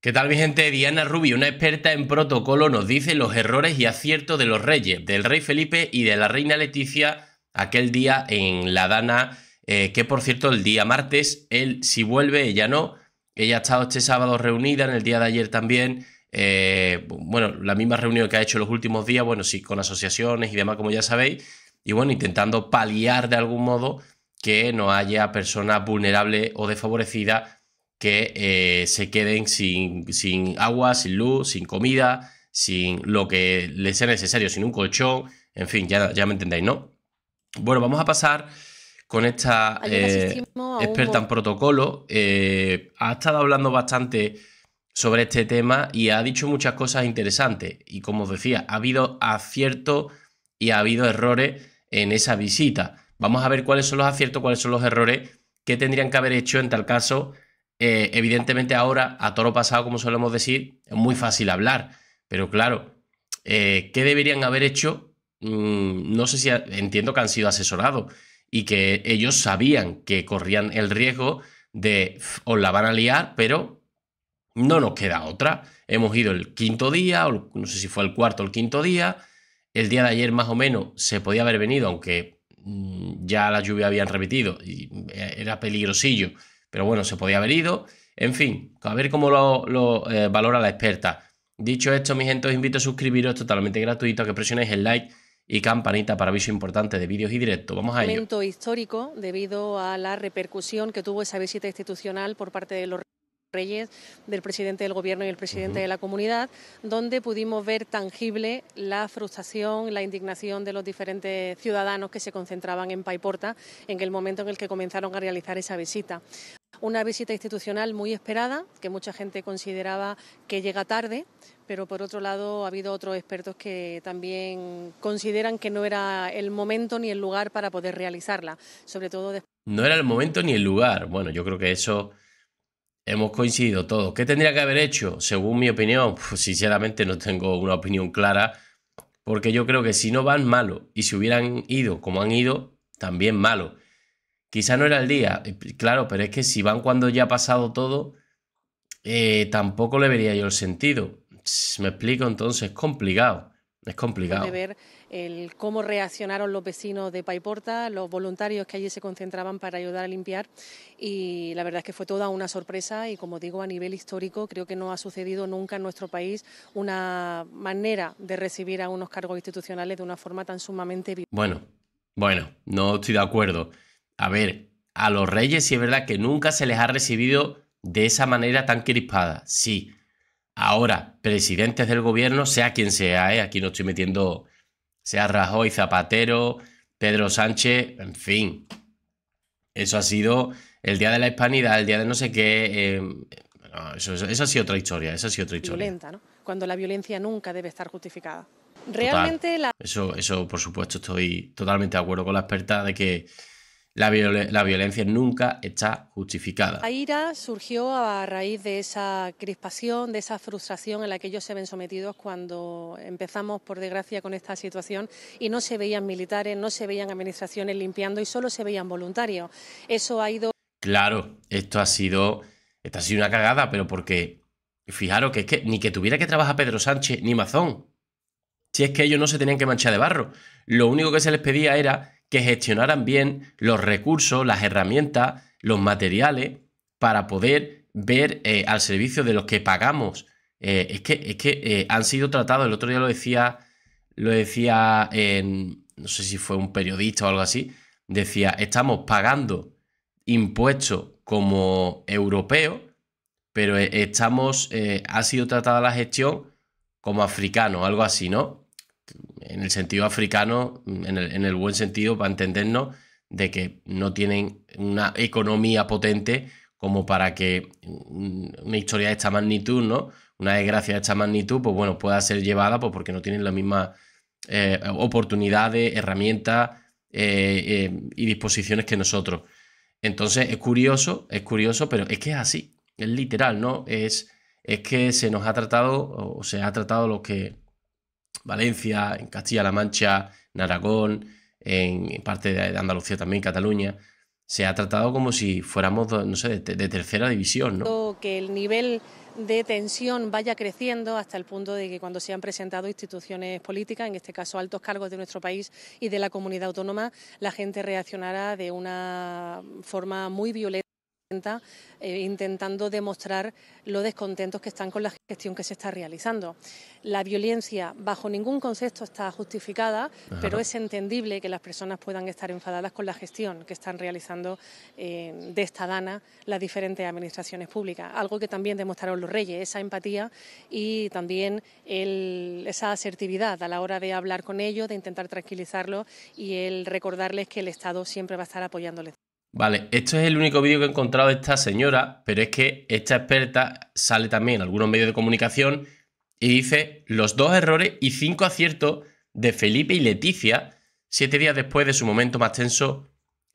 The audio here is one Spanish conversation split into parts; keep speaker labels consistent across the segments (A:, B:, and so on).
A: ¿Qué tal mi gente? Diana Rubio, una experta en protocolo, nos dice los errores y aciertos de los reyes, del rey Felipe y de la reina Leticia aquel día en La Dana, eh, que por cierto el día martes, él si vuelve, ella no, ella ha estado este sábado reunida, en el día de ayer también, eh, bueno, la misma reunión que ha hecho los últimos días, bueno, sí, con asociaciones y demás, como ya sabéis, y bueno, intentando paliar de algún modo que no haya personas vulnerables o desfavorecidas que eh, se queden sin, sin agua, sin luz, sin comida, sin lo que les sea necesario, sin un colchón, en fin, ya, ya me entendéis, ¿no? Bueno, vamos a pasar con esta eh, experta en protocolo. Eh, ha estado hablando bastante sobre este tema y ha dicho muchas cosas interesantes. Y como os decía, ha habido aciertos y ha habido errores en esa visita. Vamos a ver cuáles son los aciertos, cuáles son los errores que tendrían que haber hecho en tal caso eh, evidentemente ahora, a toro pasado, como solemos decir, es muy fácil hablar, pero claro, eh, ¿qué deberían haber hecho? Mm, no sé si entiendo que han sido asesorados y que ellos sabían que corrían el riesgo de os la van a liar, pero no nos queda otra. Hemos ido el quinto día, no sé si fue el cuarto o el quinto día, el día de ayer más o menos se podía haber venido, aunque mm, ya la lluvia habían repetido y eh, era peligrosillo pero bueno, se podía haber ido. En fin, a ver cómo lo, eh, valora la experta. Dicho esto, mi gente, os invito a suscribiros, totalmente gratuito, a que presionéis el like y campanita para aviso importante de vídeos y directos. Vamos a ello. Momento
B: histórico debido a la repercusión que tuvo esa visita institucional por parte de los Reyes, del presidente del Gobierno y el presidente de la comunidad, donde pudimos ver tangible la frustración, la indignación de los diferentes ciudadanos que se concentraban en Paiporta en el momento en el que comenzaron a realizar esa visita. Una visita institucional muy esperada, que mucha gente consideraba que llega tarde, pero por otro lado ha habido otros expertos que también consideran que no era el momento ni el lugar para poder realizarla, sobre todo después.
A: No era el momento ni el lugar. Bueno, yo creo que eso hemos coincidido todos. ¿Qué tendría que haber hecho? Según mi opinión, pues, sinceramente no tengo una opinión clara, porque yo creo que si no van malo y si hubieran ido como han ido, también malo quizá no era el día. Eh, claro, pero es que si van cuando ya ha pasado todo, eh, tampoco le vería yo el sentido. Me explico, entonces, es complicado. Es complicado. De
B: ver cómo reaccionaron los vecinos de Paiporta, los voluntarios que allí se concentraban para ayudar a limpiar. Y la verdad es que fue toda una sorpresa. Y como digo, a nivel histórico, creo que no ha sucedido nunca en nuestro país una manera de recibir a unos cargos institucionales de una forma tan sumamente.
A: Bueno, bueno, no estoy de acuerdo a ver, a los reyes sí es verdad que nunca se les ha recibido de esa manera tan crispada, sí. Ahora, presidentes del gobierno, sea quien sea, ¿eh? aquí no estoy metiendo, sea Rajoy, Zapatero, Pedro Sánchez, en fin. Eso ha sido el día de la hispanidad, el día de no sé qué. Eh, esa eso, ha sido otra historia, eso ha sido otra historia.
B: ¿no? Cuando la violencia nunca debe estar justificada. Realmente la...
A: Eso, eso, por supuesto, estoy totalmente de acuerdo con la experta de que la, violencia nunca está justificada.
B: La ira surgió a raíz de esa crispación, de esa frustración en la que ellos se ven sometidos cuando empezamos, por desgracia, con esta situación y no se veían militares, no se veían administraciones limpiando y solo se veían voluntarios. Eso ha ido.
A: Claro, esto ha sido. Esta ha sido una cagada, pero porque. Fijaros que es que ni que tuviera que trabajar Pedro Sánchez ni Mazón. Si es que ellos no se tenían que manchar de barro. Lo único que se les pedía era que gestionaran bien los recursos, las herramientas, los materiales para poder ver eh, al servicio de los que pagamos. Eh, es que, que eh, han sido tratados, el otro día lo decía, lo decía, en, no sé si fue un periodista o algo así, decía, estamos pagando impuestos como europeos, pero estamos, ha sido tratada la gestión como africano, algo así, ¿no? en el sentido africano, en el, buen sentido, para entendernos, de que no tienen una economía potente como para que una historia de esta magnitud, ¿no? Una desgracia de esta magnitud, pues bueno, pueda ser llevada pues porque no tienen las mismas eh, oportunidades, herramientas eh, eh, y disposiciones que nosotros. Entonces es curioso, es curioso, pero es que es así, es literal, ¿no? Es, es que se nos ha tratado, o se ha tratado lo que Valencia, en Castilla-La Mancha, en Aragón, en parte de Andalucía también, Cataluña, se ha tratado como si fuéramos, de, tercera división,
B: ¿no? Que el nivel de tensión vaya creciendo hasta el punto de que cuando se han presentado instituciones políticas, en este caso altos cargos de nuestro país y de la comunidad autónoma, la gente reaccionará de una forma muy violenta. Eh, intentando demostrar los descontentos que están con la gestión que se está realizando. La violencia bajo ningún concepto está justificada, pero es entendible que las personas puedan estar enfadadas con la gestión que están realizando eh, de esta dana las diferentes administraciones públicas, algo que también demostraron los reyes, esa empatía y también el, esa asertividad a la hora de hablar con ellos, de intentar tranquilizarlos y el recordarles que el Estado siempre va a estar apoyándoles.
A: Vale, esto es el único vídeo que he encontrado de esta señora, pero es que esta experta sale también en algunos medios de comunicación y dice los dos errores y cinco aciertos de Felipe y Leticia siete días después de su momento más tenso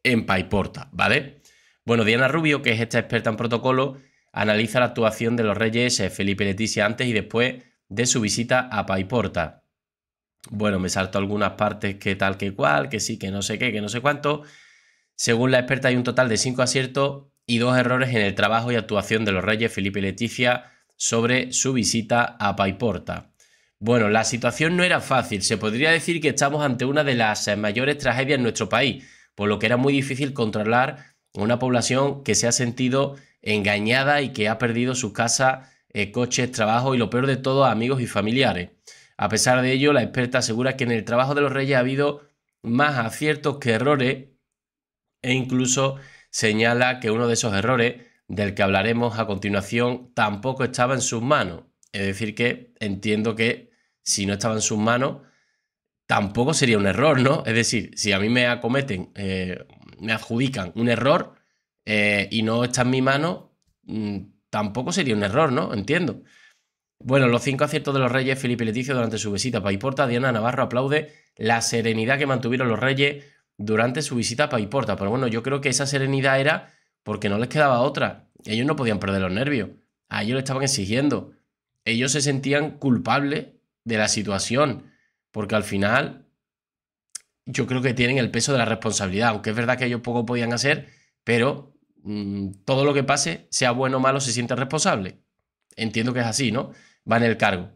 A: en Paiporta, ¿vale? Bueno, Diana Rubio, que es esta experta en protocolo, analiza la actuación de los reyes eh, Felipe y Leticia antes y después de su visita a Paiporta. Bueno, me salto algunas partes que tal que cual, que sí, que no sé qué, que no sé cuánto, según la experta, hay un total de cinco aciertos y dos errores en el trabajo y actuación de los reyes Felipe y Leticia sobre su visita a Paiporta. Bueno, la situación no era fácil. Se podría decir que estamos ante una de las eh, mayores tragedias en nuestro país, por lo que era muy difícil controlar una población que se ha sentido engañada y que ha perdido su casa, eh, coches, trabajo y lo peor de todo, amigos y familiares. A pesar de ello, la experta asegura que en el trabajo de los reyes ha habido más aciertos que errores e incluso señala que uno de esos errores, del que hablaremos a continuación, tampoco estaba en sus manos. Es decir, que entiendo que si no estaba en sus manos, tampoco sería un error, ¿no? Es decir, si a mí me acometen, eh, me adjudican un error eh, y no está en mi mano, mm, tampoco sería un error, ¿no? Entiendo. Bueno, los cinco aciertos de los Reyes, Felipe y durante su visita a Paiporta, Diana Navarro aplaude la serenidad que mantuvieron los Reyes, durante su visita a Paiporta. Pero bueno, yo creo que esa serenidad era porque no les quedaba otra. Ellos no podían perder los nervios. A ellos lo estaban exigiendo. Ellos se sentían culpables de la situación. Porque al final yo creo que tienen el peso de la responsabilidad. Aunque es verdad que ellos poco podían hacer, pero mm, todo lo que pase, sea bueno o malo, se siente responsable. Entiendo que es así, ¿no? Va en el cargo.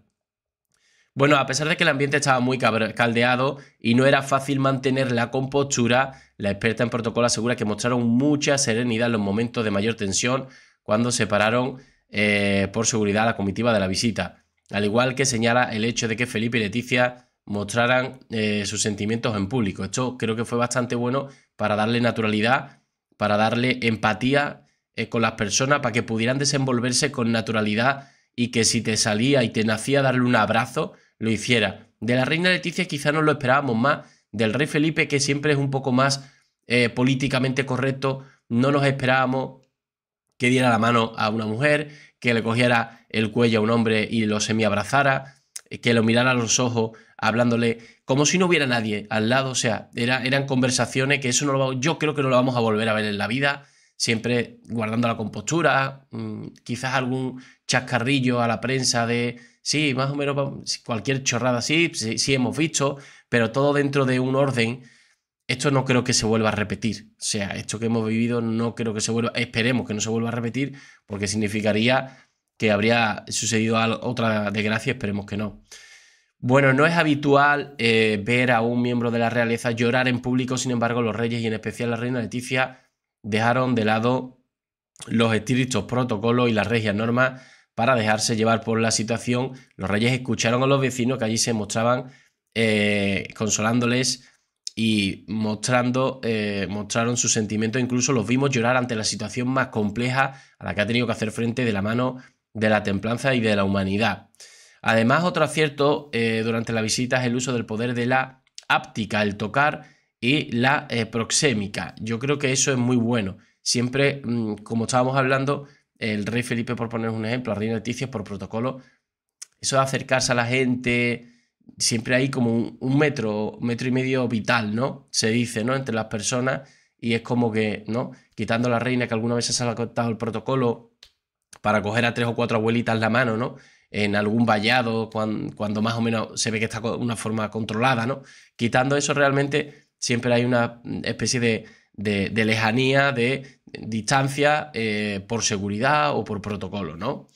A: Bueno, a pesar de que el ambiente estaba muy caldeado y no era fácil mantener la compostura, la experta en protocolo asegura que mostraron mucha serenidad en los momentos de mayor tensión cuando separaron eh, por seguridad la comitiva de la visita. Al igual que señala el hecho de que Felipe y Leticia mostraran eh, sus sentimientos en público. Esto creo que fue bastante bueno para darle naturalidad, para darle empatía eh, con las personas, para que pudieran desenvolverse con naturalidad y que si te salía y te nacía darle un abrazo, lo hiciera. De la reina Leticia quizás no lo esperábamos más, del rey Felipe que siempre es un poco más eh, políticamente correcto, no nos esperábamos que diera la mano a una mujer, que le cogiera el cuello a un hombre y lo semiabrazara, que lo mirara a los ojos hablándole como si no hubiera nadie al lado, o sea, era, eran conversaciones que eso no lo, yo creo que no lo vamos a volver a ver en la vida, siempre guardando la compostura, mm, quizás algún chascarrillo a la prensa de Sí, más o menos cualquier chorrada así, pues, sí, sí hemos visto, pero todo dentro de un orden esto no creo que se vuelva a repetir. O sea, esto que hemos vivido no creo que se vuelva, esperemos que no se vuelva a repetir, porque significaría que habría sucedido otra desgracia, esperemos que no. Bueno, no es habitual eh, ver a un miembro de la realeza llorar en público, sin embargo, los reyes y en especial la reina Leticia dejaron de lado los estrictos protocolos y las regias normas para dejarse llevar por la situación, los reyes escucharon a los vecinos que allí se mostraban eh, consolándoles y mostrando, eh, mostraron sus sentimientos, incluso los vimos llorar ante la situación más compleja a la que ha tenido que hacer frente de la mano de la templanza y de la humanidad. Además, otro acierto eh, durante la visita es el uso del poder de la áptica, el tocar y la proxémica. Yo creo que eso es muy bueno. Siempre, mm, como estábamos hablando, el rey Felipe, por poner un ejemplo, la reina Leticia por protocolo, eso de acercarse a la gente, siempre hay como un, metro, metro y medio vital, ¿no? Se dice, ¿no? Entre las personas y es como que, ¿no? Quitando a la reina que alguna vez se ha cortado el protocolo para coger a tres o cuatro abuelitas la mano, ¿no? En algún vallado, cuando, más o menos se ve que está una forma controlada, ¿no? Quitando eso realmente siempre hay una especie de, de lejanía, de distancia eh, por seguridad o por protocolo, ¿no?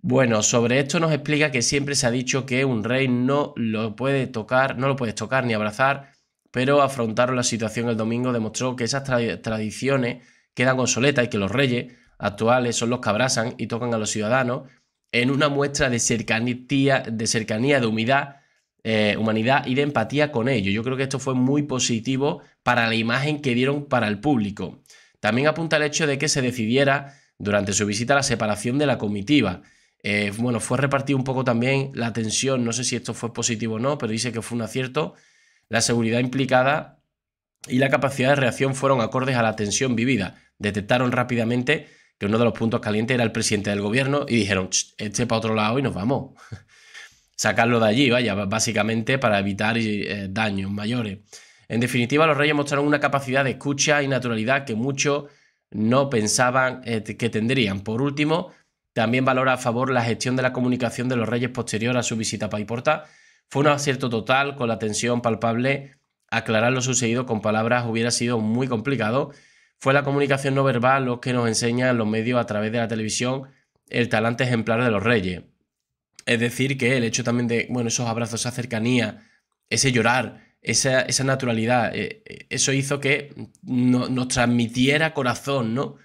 A: Bueno, sobre esto nos explica que siempre se ha dicho que un rey no lo puede tocar, no lo puedes tocar ni abrazar, pero afrontaron la situación el domingo demostró que esas tradiciones quedan obsoletas y que los reyes actuales son los que abrazan y tocan a los ciudadanos en una muestra de cercanía, de, cercanía, de humildad, eh, humanidad y de empatía con ellos. Yo creo que esto fue muy positivo para la imagen que dieron para el público. También apunta el hecho de que se decidiera durante su visita la separación de la comitiva. Eh, bueno, fue repartido un poco también la tensión, no sé si esto fue positivo o no, pero dice que fue un acierto. La seguridad implicada y la capacidad de reacción fueron acordes a la tensión vivida. Detectaron rápidamente que uno de los puntos calientes era el presidente del gobierno y dijeron, este para otro lado y nos vamos. Sacarlo de allí, vaya, básicamente para evitar eh, daños mayores. En definitiva, los reyes mostraron una capacidad de escucha y naturalidad que muchos no pensaban eh, que tendrían. Por último, también valora a favor la gestión de la comunicación de los reyes posterior a su visita a Porta. Fue un acierto total con la tensión palpable. Aclarar lo sucedido con palabras hubiera sido muy complicado. Fue la comunicación no verbal lo que nos enseñan los medios a través de la televisión el talante ejemplar de los reyes. Es decir, que el hecho también de bueno, esos abrazos, esa cercanía, ese llorar, esa, naturalidad. Eh, eh, eso hizo que nos transmitiera corazón, ¿no?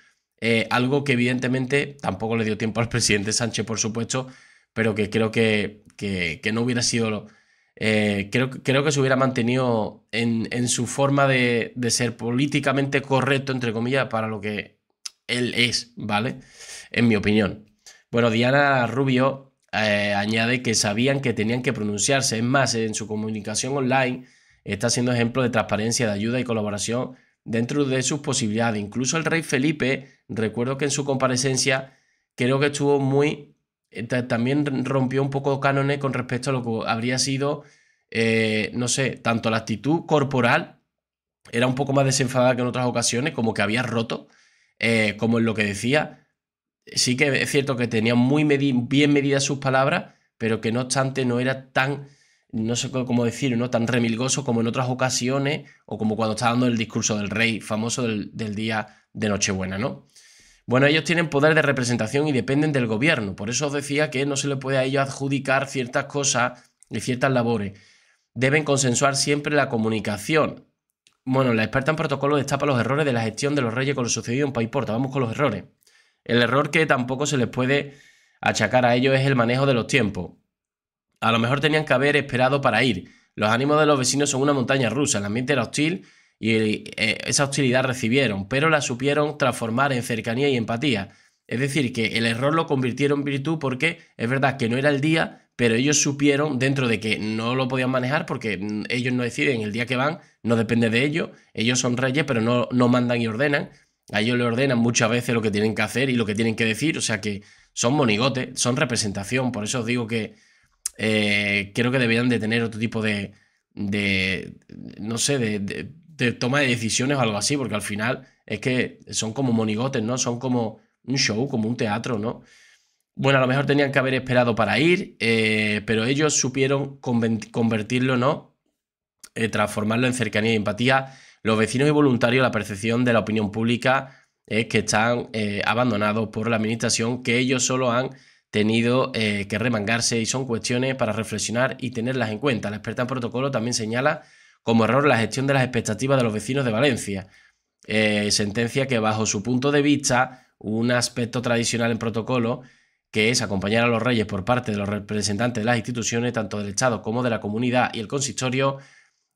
A: Eh, algo que evidentemente tampoco le dio tiempo al presidente Sánchez, por supuesto, pero que creo que, no hubiera sido... creo, que se hubiera mantenido en, en su forma de, ser políticamente correcto, entre comillas, para lo que él es, ¿vale? En mi opinión. Bueno, Diana Rubio añade que sabían que tenían que pronunciarse. Es más, en su comunicación online está siendo ejemplo de transparencia, de ayuda y colaboración dentro de sus posibilidades. Incluso el rey Felipe, recuerdo que en su comparecencia creo que estuvo muy, eh, también rompió un poco cánones con respecto a lo que habría sido, eh, no sé, tanto la actitud corporal, era un poco más desenfadada que en otras ocasiones, como que había roto, eh, como en lo que decía. Sí que es cierto que tenía muy bien medidas sus palabras, pero que no obstante no era tan no sé cómo decir, ¿no? tan remilgoso como en otras ocasiones o como cuando está dando el discurso del rey famoso del, día de Nochebuena, ¿no? Bueno, ellos tienen poder de representación y dependen del gobierno, por eso os decía que no se le puede a ellos adjudicar ciertas cosas y ciertas labores. Deben consensuar siempre la comunicación. Bueno, la experta en protocolo destapa los errores de la gestión de los reyes con lo sucedido en Paiporta. Vamos con los errores. El error que tampoco se les puede achacar a ellos es el manejo de los tiempos. A lo mejor tenían que haber esperado para ir. Los ánimos de los vecinos son una montaña rusa, el ambiente era hostil y eh, esa hostilidad recibieron, pero la supieron transformar en cercanía y empatía. Es decir, que el error lo convirtieron en virtud porque es verdad que no era el día, pero ellos supieron dentro de que no lo podían manejar porque mm, ellos no deciden el día que van, no depende de ellos, ellos son reyes, pero no, no mandan y ordenan. A ellos le ordenan muchas veces lo que tienen que hacer y lo que tienen que decir, o sea que son monigotes, son representación, por eso os digo que, eh, creo que deberían de tener otro tipo de, no sé, de, toma de decisiones o algo así, porque al final es que son como monigotes, ¿no? Son como un show, como un teatro, ¿no? Bueno, a lo mejor tenían que haber esperado para ir, eh, pero ellos supieron convertirlo, ¿no? Eh, transformarlo en cercanía y empatía. Los vecinos y voluntarios, la percepción de la opinión pública es que están abandonados por la administración, que ellos solo han tenido eh, que remangarse y son cuestiones para reflexionar y tenerlas en cuenta. La experta en protocolo también señala como error la gestión de las expectativas de los vecinos de Valencia. Eh, sentencia que bajo su punto de vista, un aspecto tradicional en protocolo, que es acompañar a los reyes por parte de los representantes de las instituciones, tanto del Estado como de la comunidad y el consistorio,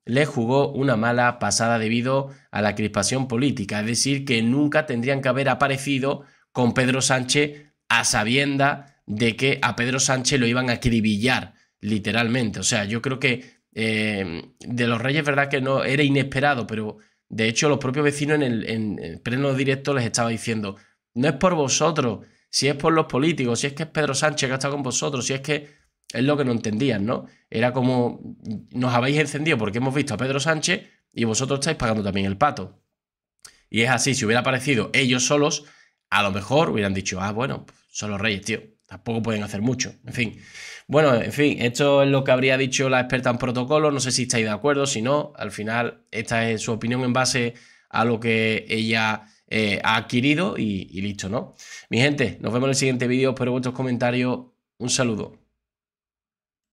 A: le jugó una mala pasada debido a la crispación política, es decir, que nunca tendrían que haber aparecido con Pedro Sánchez a sabienda de que a Pedro Sánchez lo iban a escribillar, literalmente. O sea, yo creo que eh, de los Reyes, verdad que no era inesperado, pero de hecho los propios vecinos en el, pleno directo les estaba diciendo, no es por vosotros, si es por los políticos, si es que es Pedro Sánchez que está con vosotros, si es que es lo que no entendían, ¿no? Era como, nos habéis encendido porque hemos visto a Pedro Sánchez y vosotros estáis pagando también el pato. Y es así, si hubiera aparecido ellos solos, a lo mejor hubieran dicho, ah, bueno, son los reyes, tío, tampoco pueden hacer mucho. En fin. Bueno, en fin, esto es lo que habría dicho la experta en protocolo. No sé si estáis de acuerdo, si no, al final, esta es su opinión en base a lo que ella eh, ha adquirido y, y listo, ¿no? Mi gente, nos vemos en el siguiente vídeo. Espero vuestros comentarios. Un saludo.